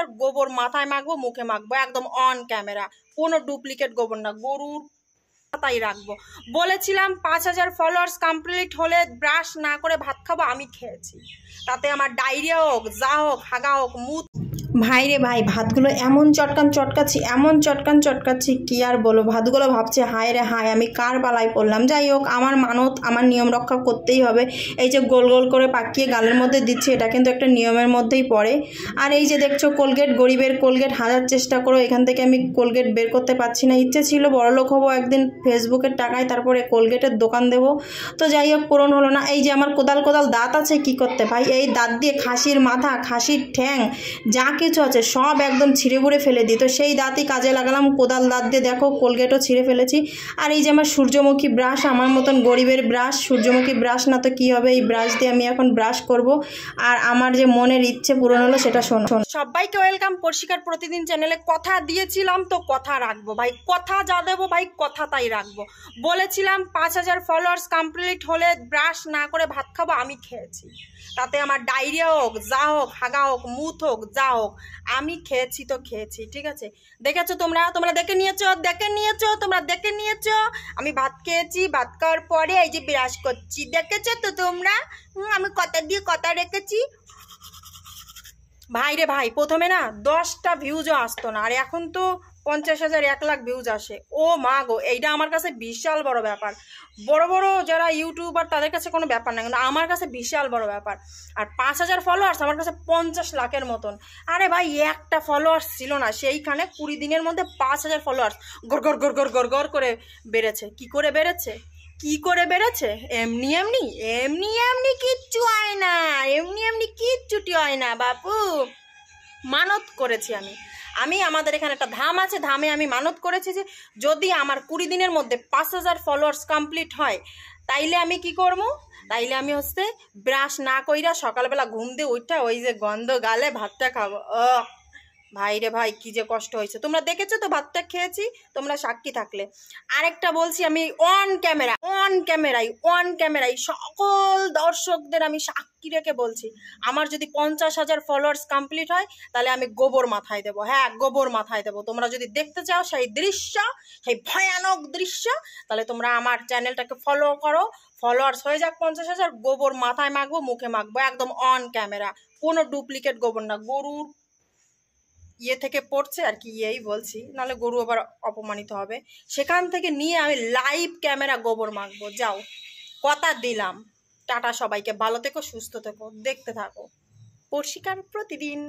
আর গোবর মাথায় মাখবো মুখে মাখবো একদম অন ক্যামেরা কোনো ডুপ্লিকেট গোবর না গরুর তাই রাখবো বলেছিলাম পাঁচ হাজার ফলোয়ার্স কমপ্লিট হলে ব্রাশ না করে ভাত খাবো আমি খেয়েছি তাতে আমার ডায়রিয়া হোক যা হোক হাগা হোক মুত ভাই রে ভাই ভাতগুলো এমন চটকান চটকাচ্ছি এমন চটকান চটকাচ্ছি কি আর বলো ভাতগুলো ভাবছে হায় রে হায় আমি কার বালায় পড়লাম যাই হোক আমার মানত আমার নিয়ম রক্ষা করতেই হবে এই যে গোল গোল করে পাকিয়ে গালের মধ্যে দিচ্ছি এটা কিন্তু একটা নিয়মের মধ্যেই পড়ে আর এই যে দেখছো কোলগেট গরিবের কোলগেট হাজার চেষ্টা করো এখান থেকে আমি কোলগেট বের করতে পারছি না ইচ্ছে ছিল বড়লোক হবো একদিন ফেসবুকের টাকায় তারপরে কোলগেটের দোকান দেবো তো যাই হোক পূরণ হলো না এই যে আমার কোদাল কোদাল দাঁত আছে কি করতে ভাই এই দাঁত দিয়ে খাসির মাথা খাসির ঠ্যাং যাকে কিছু আছে সব একদম ছিঁড়ে বুড়ে ফেলে দিই তো সেই দাঁতই কাজে লাগালাম কোদাল দাঁত দিয়ে দেখো কোলগেটও ছিঁড়ে ফেলেছি আর এই যে আমার সূর্যমুখী ব্রাশ আমার মতন গরিবের ব্রাশ সূর্যমুখী ব্রাশ না তো কী হবে এই ব্রাশ দিয়ে আমি এখন ব্রাশ করব আর আমার যে মনের ইচ্ছে পূরণ হলো সেটা শোনো সবাইকে ওয়েলকাম পরিষ্কার প্রতিদিন চ্যানেলে কথা দিয়েছিলাম তো কথা রাখবো ভাই কথা যা দেবো ভাই কথা তাই রাখবো বলেছিলাম পাঁচ হাজার ফলোয়ার্স কমপ্লিট হলে ব্রাশ না করে ভাত খাবো আমি খেয়েছি তাতে আমার ডায়রিয়া হোক যা হোক হাগা হোক মুথ হোক যা হোক আমি খেয়েছি তো খেয়েছি ঠিক আছে দেখেছো তোমরা তোমরা দেখে নিয়েছো দেখে নিয়েছো তোমরা দেখে নিয়েছো আমি ভাত খেয়েছি ভাত খাওয়ার পরে এই যে বিরাজ করছি দেখেছো তো তোমরা আমি কথা দিয়ে কথা রেখেছি ভাই রে ভাই প্রথমে না দশটা ভিউজও আসতো না আর এখন তো পঞ্চাশ হাজার এক লাখ ভিউজ আসে ও মা গো এইটা আমার কাছে বিশাল বড় ব্যাপার বড় বড় যারা ইউটিউবার তাদের কাছে কোনো ব্যাপার না কিন্তু আমার কাছে বিশাল বড় ব্যাপার আর পাঁচ হাজার ফলোয়ার্স আমার কাছে পঞ্চাশ লাখের মতন আরে ভাই একটা ফলোয়ার্স ছিল না সেইখানে কুড়ি দিনের মধ্যে পাঁচ হাজার ফলোয়ার্স গড় গড় গড় গড় গড় গড় করে বেড়েছে কি করে বেড়েছে কি করে বেড়েছে এমনি এমনি এমনি এমনি কিচ্ছু হয় না এমনি এমনি কিচ্ছুটি হয় না বাপু মানত করেছি আমি আমি আমাদের এখানে একটা ধাম আছে ধামে আমি মানত করেছি যে যদি আমার কুড়ি দিনের মধ্যে পাঁচ হাজার ফলোয়ার্স কমপ্লিট হয় তাইলে আমি কি করব তাইলে আমি হচ্ছে ব্রাশ না কইরা সকালবেলা ঘুম দিয়ে উঠা ওই যে গন্ধ গালে ভাতটা খাবো ভাই রে ভাই কী যে কষ্ট হয়েছে তোমরা দেখেছো তো ভাতটা খেয়েছি তোমরা সাক্ষী থাকলে আরেকটা বলছি আমি অন ক্যামেরা অন ক্যামেরাই অন ক্যামেরাই সকল দর্শকদের আমি সাক্ষী রেখে বলছি আমার যদি পঞ্চাশ হাজার ফলোয়ার্স কমপ্লিট হয় তাহলে আমি গোবর মাথায় দেবো হ্যাঁ গোবর মাথায় দেবো তোমরা যদি দেখতে চাও সেই দৃশ্য সেই ভয়ানক দৃশ্য তাহলে তোমরা আমার চ্যানেলটাকে ফলো করো ফলোয়ার্স হয়ে যাক পঞ্চাশ হাজার গোবর মাথায় মাখবো মুখে মাখবো একদম অন ক্যামেরা কোনো ডুপ্লিকেট গোবর না গরুর ইয়ে থেকে পড়ছে আর কি ইয়েই বলছি নাহলে গরু আবার অপমানিত হবে সেখান থেকে নিয়ে আমি লাইভ ক্যামেরা গোবর মাখবো যাও কথা দিলাম টাটা সবাইকে ভালো থেকো সুস্থ থেকো দেখতে থাকো পড়শিকার প্রতিদিন